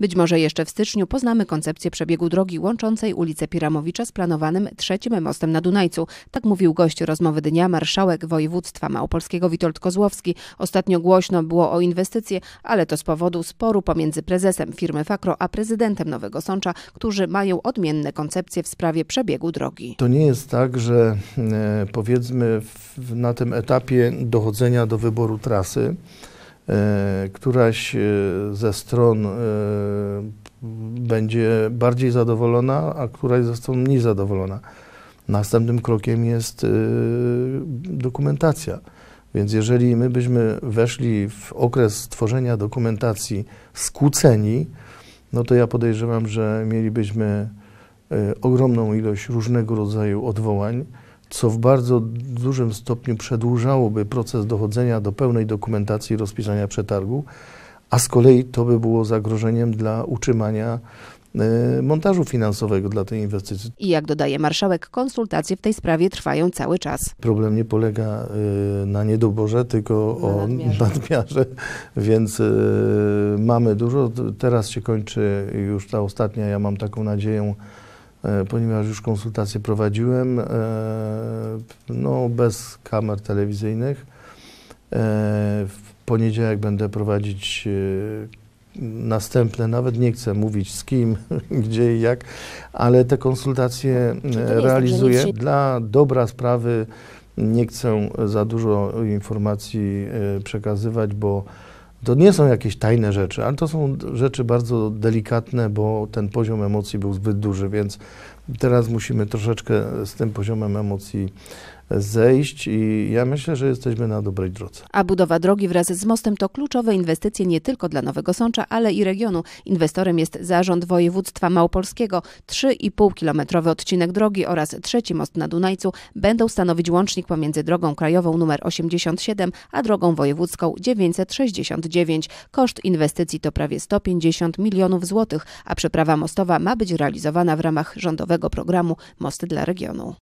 Być może jeszcze w styczniu poznamy koncepcję przebiegu drogi łączącej ulicę Piramowicza z planowanym trzecim mostem na Dunajcu. Tak mówił gość rozmowy dnia marszałek województwa małopolskiego Witold Kozłowski. Ostatnio głośno było o inwestycje, ale to z powodu sporu pomiędzy prezesem firmy Fakro a prezydentem Nowego Sącza, którzy mają odmienne koncepcje w sprawie przebiegu drogi. To nie jest tak, że e, powiedzmy na tym etapie dochodzenia do wyboru trasy, E, któraś e, ze stron e, będzie bardziej zadowolona, a któraś ze stron mniej zadowolona. Następnym krokiem jest dokumentacja. Więc jeżeli my byśmy weszli w okres tworzenia dokumentacji skłóceni, no to ja podejrzewam, że mielibyśmy ogromną ilość różnego rodzaju odwołań co w bardzo dużym stopniu przedłużałoby proces dochodzenia do pełnej dokumentacji rozpisania przetargu, a z kolei to by było zagrożeniem dla utrzymania e, montażu finansowego dla tej inwestycji. I jak dodaje marszałek, konsultacje w tej sprawie trwają cały czas. Problem nie polega e, na niedoborze, tylko na o nadmiarze. nadmiarze, więc e, mamy dużo. Teraz się kończy już ta ostatnia, ja mam taką nadzieję, E, ponieważ już konsultacje prowadziłem, e, no bez kamer telewizyjnych. E, w poniedziałek będę prowadzić następne, nawet nie chcę mówić z kim, gdzie i jak, ale te konsultacje tak, realizuję się... dla dobra sprawy. Nie chcę za dużo informacji przekazywać, bo to nie są jakieś tajne rzeczy, ale to są rzeczy bardzo delikatne, bo ten poziom emocji był zbyt duży, więc teraz musimy troszeczkę z tym poziomem emocji zejść i ja myślę, że jesteśmy na dobrej drodze. A budowa drogi wraz z mostem to kluczowe inwestycje nie tylko dla Nowego Sącza, ale i regionu. Inwestorem jest Zarząd Województwa Małopolskiego. 3,5-kilometrowy odcinek drogi oraz trzeci most na Dunajcu będą stanowić łącznik pomiędzy drogą krajową nr 87 a drogą wojewódzką 969. Koszt inwestycji to prawie 150 milionów złotych, a przeprawa mostowa ma być realizowana w ramach rządowego programu Mosty dla Regionu.